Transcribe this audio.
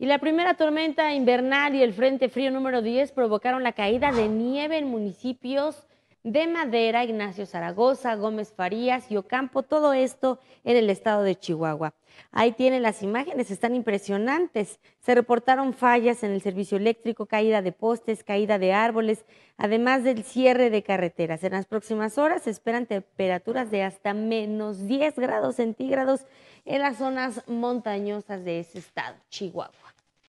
Y la primera tormenta invernal y el Frente Frío número 10 provocaron la caída de nieve en municipios de Madera, Ignacio Zaragoza, Gómez Farías y Ocampo, todo esto en el estado de Chihuahua. Ahí tienen las imágenes, están impresionantes. Se reportaron fallas en el servicio eléctrico, caída de postes, caída de árboles, además del cierre de carreteras. En las próximas horas se esperan temperaturas de hasta menos 10 grados centígrados en las zonas montañosas de ese estado, Chihuahua.